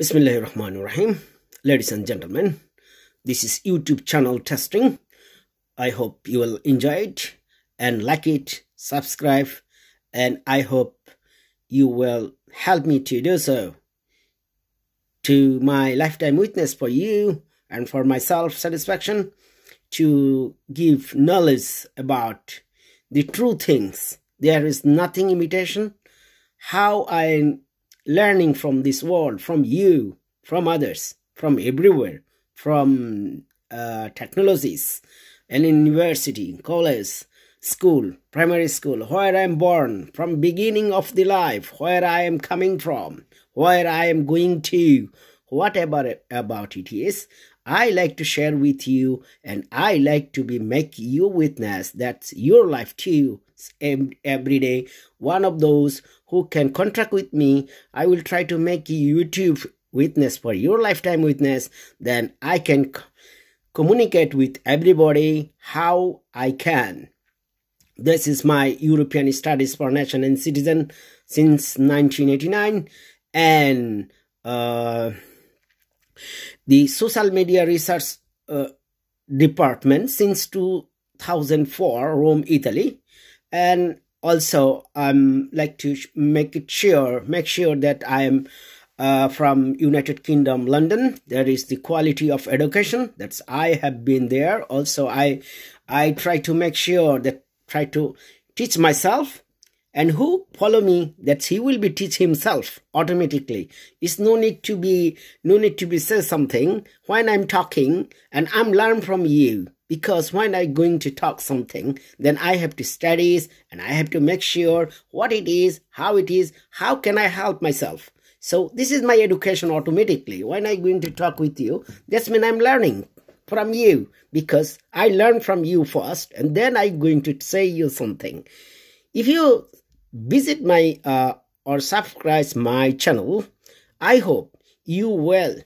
Bismillahir Rahmanir Rahim. Ladies and gentlemen, this is YouTube channel testing. I hope you will enjoy it and like it, subscribe, and I hope you will help me to do so. To my lifetime witness for you and for myself satisfaction to give knowledge about the true things. There is nothing imitation. How I learning from this world, from you, from others, from everywhere, from uh, technologies, and university, college, school, primary school, where I am born, from beginning of the life, where I am coming from, where I am going to, whatever about it is i like to share with you and i like to be make you witness that your life too every day one of those who can contract with me i will try to make youtube witness for your lifetime witness then i can communicate with everybody how i can this is my european studies for nation and citizen since 1989 and uh, the social media research uh, department since 2004, Rome, Italy, and also I'm like to make it sure, make sure that I am uh, from United Kingdom, London. That is the quality of education. That's I have been there. Also, I I try to make sure that try to teach myself and who follow me, that he will be teach himself automatically. It's no need to be, no need to be say something when I'm talking and I'm learn from you. Because when I'm going to talk something, then I have to studies and I have to make sure what it is, how it is, how can I help myself. So this is my education automatically. When I'm going to talk with you, that's when I'm learning from you because I learn from you first and then I'm going to say you something. If you visit my uh, or subscribe my channel i hope you will